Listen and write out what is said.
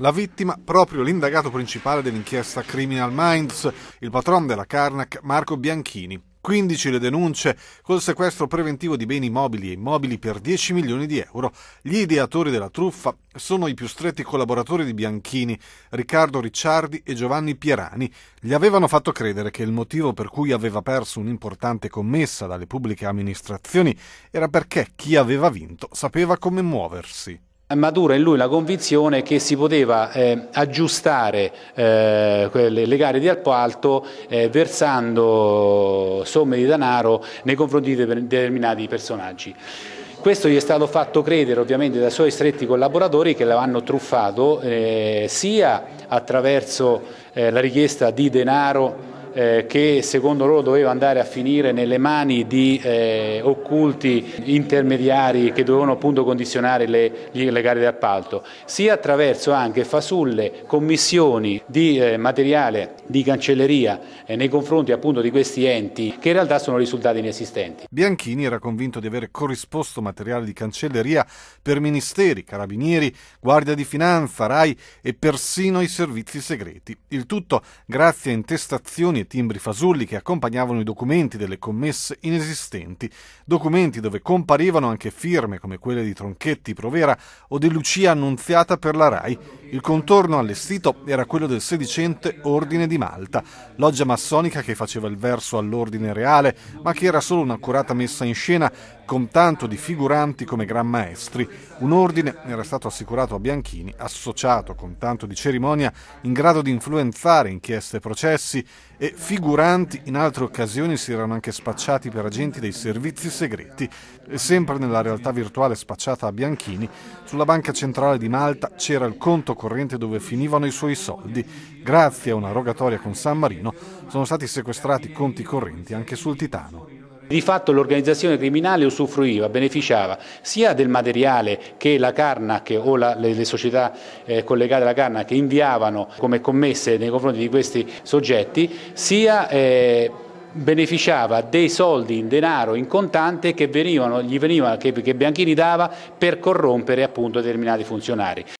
La vittima, proprio l'indagato principale dell'inchiesta Criminal Minds, il patron della Carnac Marco Bianchini. 15 le denunce col sequestro preventivo di beni mobili e immobili per 10 milioni di euro. Gli ideatori della truffa sono i più stretti collaboratori di Bianchini, Riccardo Ricciardi e Giovanni Pierani. Gli avevano fatto credere che il motivo per cui aveva perso un'importante commessa dalle pubbliche amministrazioni era perché chi aveva vinto sapeva come muoversi matura in lui la convinzione che si poteva eh, aggiustare eh, le gare di appalto eh, versando somme di denaro nei confronti di determinati personaggi. Questo gli è stato fatto credere ovviamente dai suoi stretti collaboratori che l'hanno hanno truffato eh, sia attraverso eh, la richiesta di denaro eh, che secondo loro doveva andare a finire nelle mani di eh, occulti intermediari che dovevano appunto condizionare le, le gare d'appalto, sia attraverso anche fasulle commissioni di eh, materiale di cancelleria eh, nei confronti appunto di questi enti che in realtà sono risultati inesistenti. Bianchini era convinto di aver corrisposto materiale di cancelleria per ministeri, carabinieri, guardia di finanza, RAI e persino i servizi segreti. Il tutto grazie a intestazioni e timbri fasulli che accompagnavano i documenti delle commesse inesistenti, documenti dove comparivano anche firme come quelle di Tronchetti Provera o di Lucia Annunziata per la RAI. Il contorno allestito era quello del sedicente Ordine di Malta, loggia massonica che faceva il verso all'ordine reale, ma che era solo un'accurata messa in scena con tanto di figuranti come gran maestri, un ordine era stato assicurato a Bianchini, associato con tanto di cerimonia in grado di influenzare inchieste e processi, e figuranti in altre occasioni si erano anche spacciati per agenti dei servizi segreti. E sempre nella realtà virtuale spacciata a Bianchini, sulla banca centrale di Malta c'era il conto corrente dove finivano i suoi soldi. Grazie a una rogatoria con San Marino sono stati sequestrati conti correnti anche sul Titano. Di fatto l'organizzazione criminale usufruiva, beneficiava sia del materiale che la Carnac o la, le, le, società eh, collegate alla Carnac inviavano come commesse nei confronti di questi soggetti, sia eh, beneficiava dei soldi in denaro, in contante che, venivano, venivano, che, che Bianchini dava per corrompere appunto determinati funzionari.